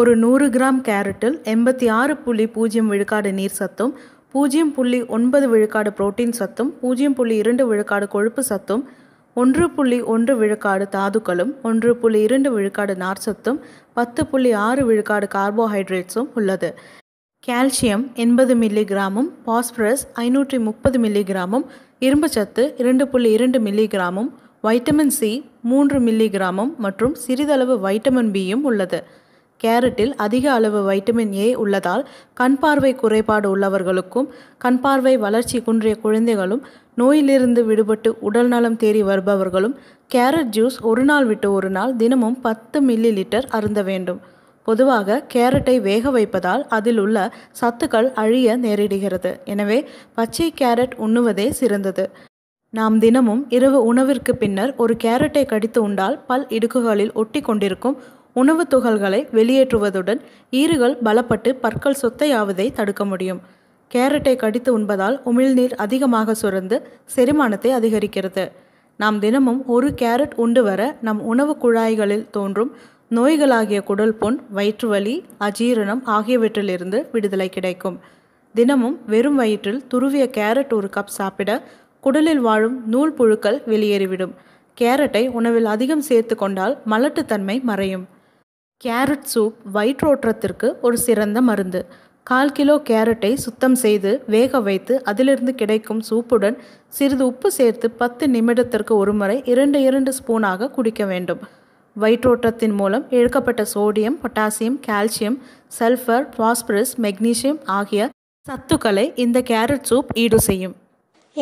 ஒரு நூறு கிராம் கேரட்டில் எண்பத்தி ஆறு புள்ளி பூஜ்ஜியம் விழுக்காடு நீர் சத்தும் பூஜ்ஜியம் புள்ளி ஒன்பது விழுக்காடு புரோட்டீன் சத்தும் பூஜ்ஜியம் புள்ளி இரண்டு விழுக்காடு கொழுப்பு சத்தும் ஒன்று புள்ளி ஒன்று விழுக்காடு தாதுக்களும் ஒன்று புள்ளி இரண்டு விழுக்காடு நார் சத்தும் பத்து புள்ளி ஆறு விழுக்காடு கார்போஹைட்ரேட்ஸும் உள்ளது கால்சியம் எண்பது மில்லிகிராமும் பாஸ்பரஸ் ஐநூற்றி முப்பது மில்லிகிராமும் சத்து இரண்டு புள்ளி இரண்டு மில்லிகிராமும் வைட்டமின் சி மூன்று மில்லிகிராமும் மற்றும் சிறிதளவு வைட்டமின் பியும் உள்ளது கேரட்டில் அதிக அளவு வைட்டமின் ஏ உள்ளதால் கண் பார்வை குறைபாடு உள்ளவர்களுக்கும் கண் பார்வை வளர்ச்சி குன்றிய குழந்தைகளும் நோயிலிருந்து விடுபட்டு உடல் நலம் தேடி வருபவர்களும் கேரட் ஜூஸ் ஒரு நாள் விட்டு ஒரு நாள் தினமும் பத்து மில்லி லிட்டர் அருந்த வேண்டும் பொதுவாக கேரட்டை வேக வைப்பதால் அதில் உள்ள சத்துக்கள் அழிய நேரிடுகிறது எனவே பச்சை கேரட் உண்ணுவதே சிறந்தது நாம் தினமும் இரவு உணவிற்கு பின்னர் ஒரு கேரட்டை கடித்து உண்டால் பல் இடுக்குகளில் ஒட்டி கொண்டிருக்கும் உணவுத் துகள்களை வெளியேற்றுவதுடன் ஈறுகள் பலப்பட்டு பற்கள் சொத்தையாவதை தடுக்க முடியும் கேரட்டை கடித்து உண்பதால் உமிழ்நீர் அதிகமாக சுரந்து செரிமானத்தை அதிகரிக்கிறது நாம் தினமும் ஒரு கேரட் உண்டு வர நம் உணவு குழாய்களில் தோன்றும் நோய்களாகிய குடல் புண் வயிற்றுவலி அஜீரணம் ஆகியவற்றிலிருந்து விடுதலை கிடைக்கும் தினமும் வெறும் வயிற்றில் துருவிய கேரட் ஒரு கப் சாப்பிட குடலில் வாழும் நூல் புழுக்கள் வெளியேறிவிடும் கேரட்டை உணவில் அதிகம் சேர்த்து கொண்டால் மலட்டுத்தன்மை மறையும் கேரட் சூப் வயிற்றோட்டத்திற்கு ஒரு சிறந்த மருந்து கால் கிலோ கேரட்டை சுத்தம் செய்து வேக வைத்து அதிலிருந்து கிடைக்கும் சூப்புடன் சிறிது உப்பு சேர்த்து பத்து நிமிடத்திற்கு ஒருமுறை இரண்டு இரண்டு ஸ்பூனாக குடிக்க வேண்டும் வயிற்றோட்டத்தின் மூலம் இழுக்கப்பட்ட sodium potassium calcium sulphur phosphorus magnesium ஆகிய சத்துக்களை இந்த கேரட் சூப் ஈடு செய்யும்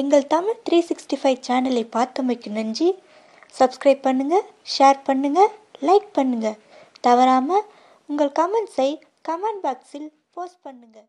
எங்கள் தமிழ் த்ரீ சிக்ஸ்டி ஃபைவ் சேனலை பார்த்தமைக்கு நன்றி சப்ஸ்கிரைப் பண்ணுங்கள் ஷேர் பண்ணுங்கள் லைக் பண்ணுங்கள் தவறாமல் உங்கள் கமெண்ட்ஸை கமெண்ட் பாக்ஸில் போஸ்ட் பண்ணுங்கள்